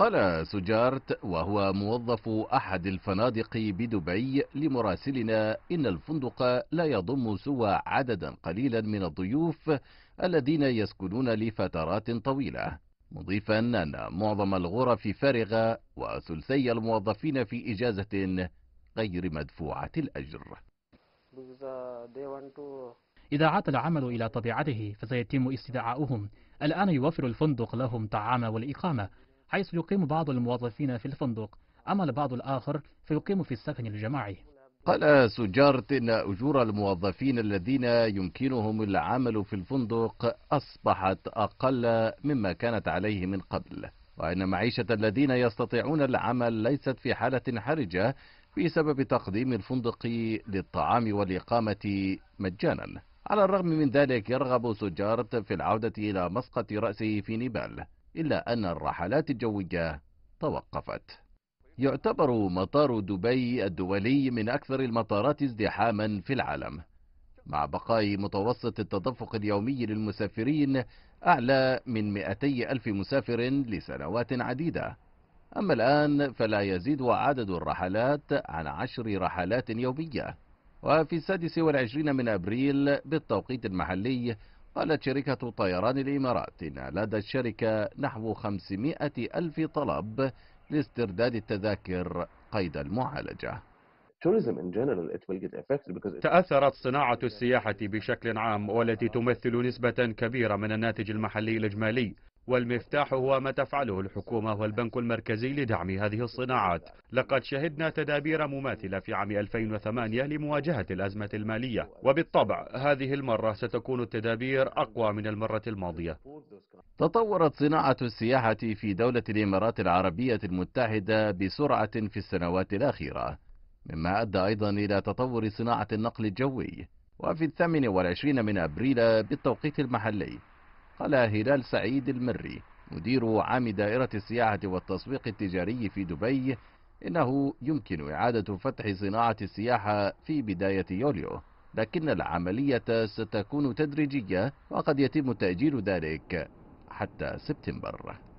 قال سجارت وهو موظف أحد الفنادق بدبي لمراسلنا إن الفندق لا يضم سوى عددا قليلا من الضيوف الذين يسكنون لفترات طويلة مضيفا أن معظم الغرف فارغة وثلثي الموظفين في إجازة غير مدفوعة الأجر إذا عاد العمل إلى طبيعته فسيتم استدعاؤهم الآن يوفر الفندق لهم طعام والإقامة حيث يقيم بعض الموظفين في الفندق أما البعض الآخر فيقيم في السكن الجماعي قال سجارت إن أجور الموظفين الذين يمكنهم العمل في الفندق أصبحت أقل مما كانت عليه من قبل وأن معيشة الذين يستطيعون العمل ليست في حالة حرجة بسبب تقديم الفندق للطعام والإقامة مجانا على الرغم من ذلك يرغب سجارت في العودة إلى مسقط رأسه في نيبال إلا أن الرحلات الجوية توقفت يعتبر مطار دبي الدولي من أكثر المطارات ازدحاما في العالم مع بقاء متوسط التدفق اليومي للمسافرين أعلى من 200 ألف مسافر لسنوات عديدة أما الآن فلا يزيد عدد الرحلات عن عشر رحلات يومية وفي السادس والعشرين من أبريل بالتوقيت المحلي قالت شركة طيران الإمارات إن لدى الشركة نحو 500 ألف طلب لاسترداد التذاكر قيد المعالجة تأثرت صناعة السياحة بشكل عام والتي تمثل نسبة كبيرة من الناتج المحلي الإجمالي والمفتاح هو ما تفعله الحكومة والبنك المركزي لدعم هذه الصناعات لقد شهدنا تدابير مماثلة في عام 2008 لمواجهة الأزمة المالية وبالطبع هذه المرة ستكون التدابير أقوى من المرة الماضية تطورت صناعة السياحة في دولة الإمارات العربية المتحدة بسرعة في السنوات الأخيرة مما أدى أيضا إلى تطور صناعة النقل الجوي وفي الثامن والعشرين من أبريل بالتوقيت المحلي قال هلال سعيد المري مدير عام دائرة السياحة والتسويق التجاري في دبي إنه يمكن إعادة فتح صناعة السياحة في بداية يوليو لكن العملية ستكون تدريجية وقد يتم تأجيل ذلك حتى سبتمبر